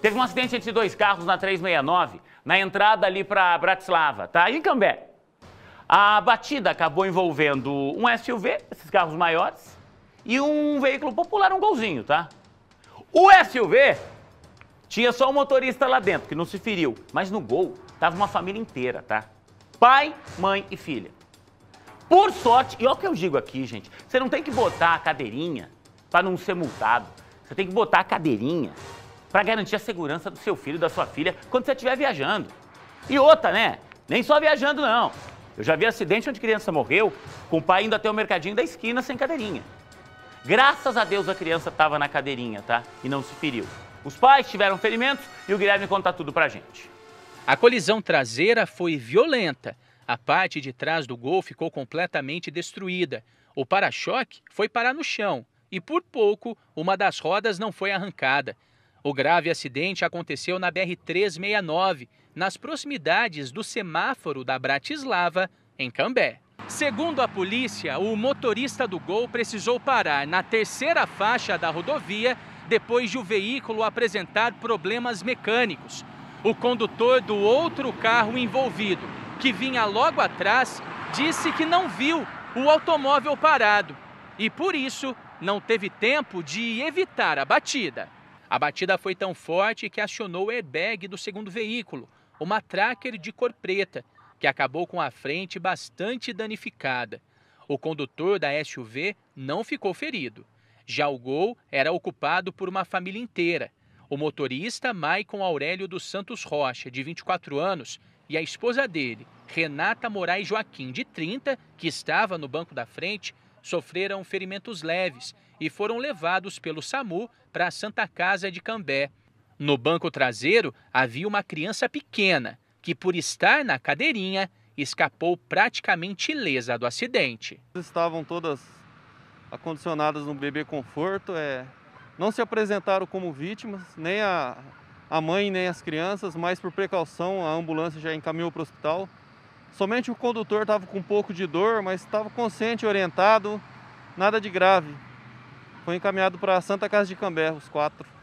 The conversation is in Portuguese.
Teve um acidente entre dois carros na 369, na entrada ali para Bratislava, tá? Em Cambé. A batida acabou envolvendo um SUV, esses carros maiores, e um veículo popular, um golzinho, tá? O SUV tinha só o um motorista lá dentro, que não se feriu, mas no gol tava uma família inteira, tá? Pai, mãe e filha. Por sorte, e olha o que eu digo aqui, gente, você não tem que botar a cadeirinha para não ser multado. Você tem que botar a cadeirinha para garantir a segurança do seu filho, da sua filha, quando você estiver viajando. E outra, né? Nem só viajando, não. Eu já vi acidente onde criança morreu, com o pai indo até o mercadinho da esquina sem cadeirinha. Graças a Deus a criança estava na cadeirinha, tá? E não se feriu. Os pais tiveram ferimentos e o Guilherme conta tudo pra gente. A colisão traseira foi violenta. A parte de trás do gol ficou completamente destruída. O para-choque foi parar no chão e, por pouco, uma das rodas não foi arrancada. O grave acidente aconteceu na BR-369, nas proximidades do semáforo da Bratislava, em Cambé. Segundo a polícia, o motorista do Gol precisou parar na terceira faixa da rodovia depois de o veículo apresentar problemas mecânicos. O condutor do outro carro envolvido, que vinha logo atrás, disse que não viu o automóvel parado e, por isso, não teve tempo de evitar a batida. A batida foi tão forte que acionou o airbag do segundo veículo, uma tracker de cor preta, que acabou com a frente bastante danificada. O condutor da SUV não ficou ferido. Já o Gol era ocupado por uma família inteira. O motorista Maicon Aurélio dos Santos Rocha, de 24 anos, e a esposa dele, Renata Moraes Joaquim, de 30, que estava no banco da frente, sofreram ferimentos leves e foram levados pelo SAMU para a Santa Casa de Cambé. No banco traseiro havia uma criança pequena que, por estar na cadeirinha, escapou praticamente ilesa do acidente. Estavam todas acondicionadas no bebê conforto, é, não se apresentaram como vítimas, nem a, a mãe nem as crianças, mas por precaução a ambulância já encaminhou para o hospital. Somente o condutor estava com um pouco de dor, mas estava consciente, orientado, nada de grave foi encaminhado para a Santa Casa de Cambé, os quatro.